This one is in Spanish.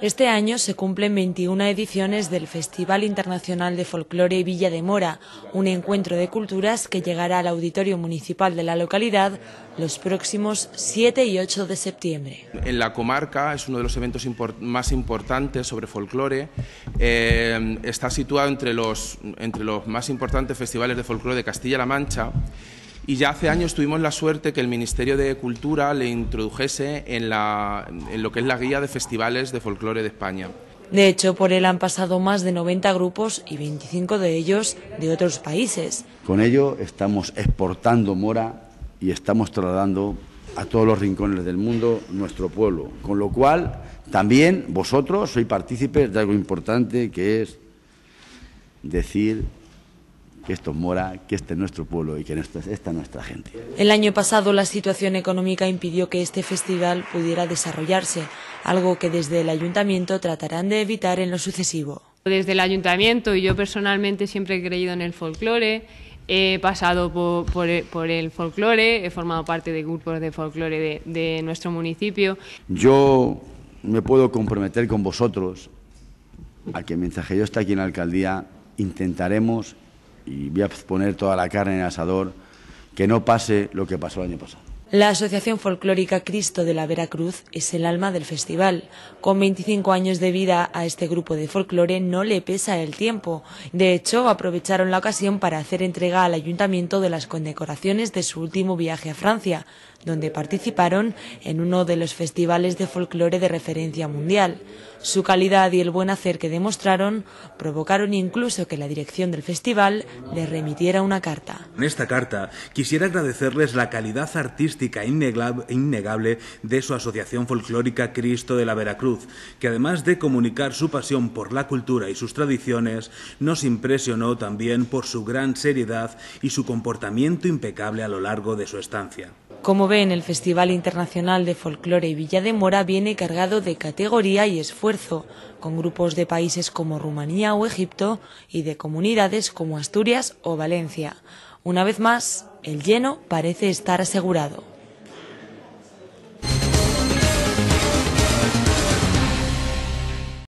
Este año se cumplen 21 ediciones del Festival Internacional de Folclore Villa de Mora, un encuentro de culturas que llegará al Auditorio Municipal de la localidad los próximos 7 y 8 de septiembre. En la comarca es uno de los eventos más importantes sobre folclore. Eh, está situado entre los, entre los más importantes festivales de folclore de Castilla-La Mancha. Y ya hace años tuvimos la suerte que el Ministerio de Cultura le introdujese en, la, lo que es la guía de festivales de folclore de España. De hecho, por él han pasado más de 90 grupos y 25 de ellos de otros países. Con ello estamos exportando mora y estamos trasladando a todos los rincones del mundo nuestro pueblo. Con lo cual, también vosotros sois partícipes de algo importante que es decir que esto mora, que este es nuestro pueblo y que esta es nuestra gente. El año pasado la situación económica impidió que este festival pudiera desarrollarse, algo que desde el ayuntamiento tratarán de evitar en lo sucesivo. Desde el ayuntamiento y yo personalmente siempre he creído en el folclore, he pasado eh, por, el folclore, he formado parte de grupos de folclore de, nuestro municipio. Yo me puedo comprometer con vosotros a que mientras que yo esté aquí en la alcaldía intentaremos y voy a poner toda la carne en el asador, que no pase lo que pasó el año pasado. La Asociación Folclórica Cristo de la Veracruz es el alma del festival. Con 25 años de vida a este grupo de folclore no le pesa el tiempo. De hecho, aprovecharon la ocasión para hacer entrega al ayuntamiento de las condecoraciones de su último viaje a Francia, donde participaron en uno de los festivales de folclore de referencia mundial. Su calidad y el buen hacer que demostraron provocaron incluso que la dirección del festival les remitiera una carta. En esta carta quisiera agradecerles la calidad artística innegable de su asociación folclórica Cristo de la Veracruz, que además de comunicar su pasión por la cultura y sus tradiciones, nos impresionó también por su gran seriedad y su comportamiento impecable a lo largo de su estancia. Como ven, el Festival Internacional de Folclore y Villa de Mora viene cargado de categoría y esfuerzo, con grupos de países como Rumanía o Egipto y de comunidades como Asturias o Valencia. Una vez más, el lleno parece estar asegurado.